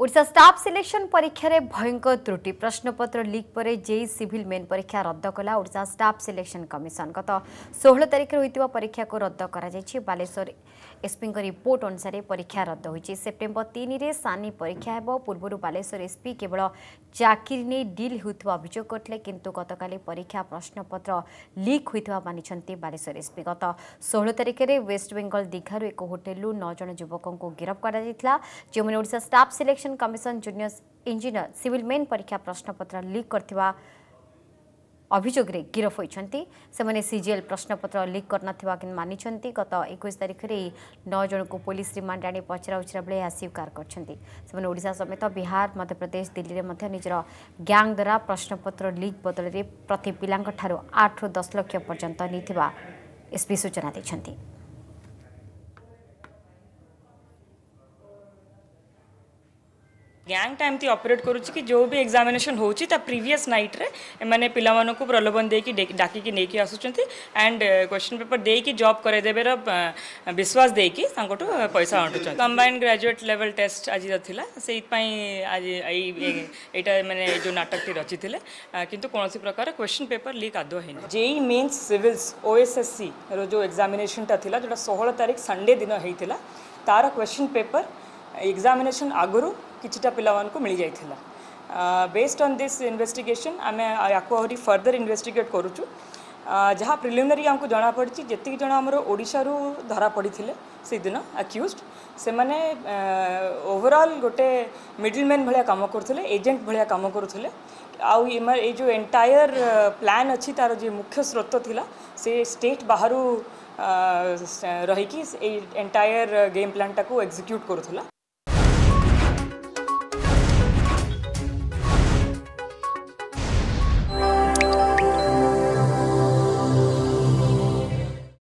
Voda staff selection परीक्षा में भयंकर त्रुटि प्रश्नपत्र लिक पर जेई सिविल मेन परीक्षा रद्द कला ओडा स्टाफ सिलेक्शन कमिशन गत षोह तारीख में होता परीक्षा को रद्द कर बालेश्वर एसपी रिपोर्ट अनुसार परीक्षा रद्द हो सेप्टेम्बर तीन में सानी परीक्षा हो पूर्व बालेश्वर एसपी केवल चाकरी नहीं डिल होता अभियोग करते कि गत काली परीक्षा प्रश्नपत्र लिक् होता मानते बालेश्वर एसपी गत षोह तारीख में वेस्ट बेंगल दीघार एक होटेलू नौज युवक को गिरफ्त करा जो staff selection election commission junior engineer civil main ପରୀକ୍ଷା ପ୍ରଶ୍ନପତ୍ର ଲିକ୍ କରିଥିବା ଅଭିଯୋଗରେ ଗିରଫ ହୋଇଛନ୍ତି ସେମାନେ ସିଜିଏଲ୍ ପ୍ରଶ୍ନପତ୍ର ଲିକ୍ କରିନଥିବା ମାନିଛନ୍ତି ଗତ ଏକୋଇଶ ତାରିଖରେ ଏହି ନଅ ଜଣଙ୍କୁ ପୋଲିସ ରିମାଣ୍ଡ ଆଣି ପଚରାଉଚରା ବେଳେ ଏହା ସ୍ୱୀକାର କରିଛନ୍ତି ସେମାନେ ଓଡ଼ିଶା ସମେତ ବିହାର ମଧ୍ୟପ୍ରଦେଶ ଦିଲ୍ଲୀରେ ମଧ୍ୟ ନିଜର ଗ୍ୟାଙ୍ଗ ଦ୍ୱାରା ପ୍ରଶ୍ନପତ୍ର ଲିକ୍ ବଦଳରେ ପ୍ରତି ପିଲାଙ୍କଠାରୁ ଆଠରୁ ଦଶ ଲକ୍ଷ ପର୍ଯ୍ୟନ୍ତ ନେଇଥିବା ଏସ୍ପି ସୂଚନା ଦେଇଛନ୍ତି ଗ୍ୟାଙ୍ଗ ଟା ଏମିତି ଅପରେଟ୍ କରୁଛି କି ଯେଉଁ ବି ଏକ୍ଜାମିନେସନ୍ ହେଉଛି ତା ପ୍ରିଭିୟସ୍ ନାଇଟ୍ରେ ଏମାନେ ପିଲାମାନଙ୍କୁ ପ୍ରଲୋଭନ ଦେଇକି ଡାକିକି ନେଇକି ଆସୁଛନ୍ତି ଆଣ୍ଡ କ୍ୱେଶ୍ଚନ୍ ପେପର୍ ଦେଇକି ଜବ୍ କରାଇଦେବାର ବିଶ୍ୱାସ ଦେଇକି ତାଙ୍କଠୁ ପଇସା ଅଣ୍ଟୁଛନ୍ତି କମ୍ବାଇନ୍ ଗ୍ରାଜୁଏଟ୍ ଲେଭେଲ୍ ଟେଷ୍ଟ ଆଜିର ଥିଲା ସେଇଥିପାଇଁ ଆଜି ଏଇ ଏଇଟା ମାନେ ଯେଉଁ ନାଟକଟି ରଚିଥିଲେ କିନ୍ତୁ କୌଣସି ପ୍ରକାର କ୍ୱେଶ୍ଚନ୍ ପେପର୍ ଲିକ୍ ଆଦୌ ହେଇନି ଜେଇ ମିନ୍ସ ସିଭିଲ୍ସ ଓଏସ୍ଏସ୍ସିର ଯେଉଁ ଏକ୍ଜାମିନେସନ୍ଟା ଥିଲା ଯେଉଁଟା ଷୋହଳ ତାରିଖ ସନ୍ଡେ ଦିନ ହେଇଥିଲା ତାର କ୍ୱେଶ୍ଚନ୍ ପେପର୍ ଏକ୍ଜାମିନେସନ୍ ଆଗରୁ କିଛିଟା ପିଲାମାନଙ୍କୁ ମିଳିଯାଇଥିଲା ବେସ୍ଡ ଅନ୍ ଦିସ୍ ଇନଭେଷ୍ଟିଗେସନ୍ ଆମେ ୟାକୁ ଆହୁରି ଫର୍ଦର ଇନଭେଷ୍ଟିଗେଟ୍ କରୁଛୁ ଯାହା ପ୍ରିଲିମିନାରୀ ଆମକୁ ଜଣାପଡ଼ିଛି ଯେତିକି ଜଣ ଆମର ଓଡ଼ିଶାରୁ ଧରା ପଡ଼ିଥିଲେ ସେଦିନ ଆକ୍ୟୁଜ୍ଡ ସେମାନେ ଓଭରଅଲ୍ ଗୋଟେ ମିଡିଲମ୍ୟାନ୍ ଭଳିଆ କାମ କରୁଥିଲେ ଏଜେଣ୍ଟ ଭଳିଆ କାମ କରୁଥିଲେ ଆଉ ଏଇ ଯେଉଁ ଏଣ୍ଟାୟର ପ୍ଲାନ୍ ଅଛି ତା'ର ଯେ ମୁଖ୍ୟ ସ୍ରୋତ ଥିଲା ସେ ଷ୍ଟେଟ୍ ବାହାରୁ ରହିକି ଏଇ ଏଣ୍ଟାୟର ଗେମ୍ ପ୍ଲାନ୍ଟାକୁ ଏକ୍ଜିକ୍ୟୁଟ୍ କରୁଥିଲା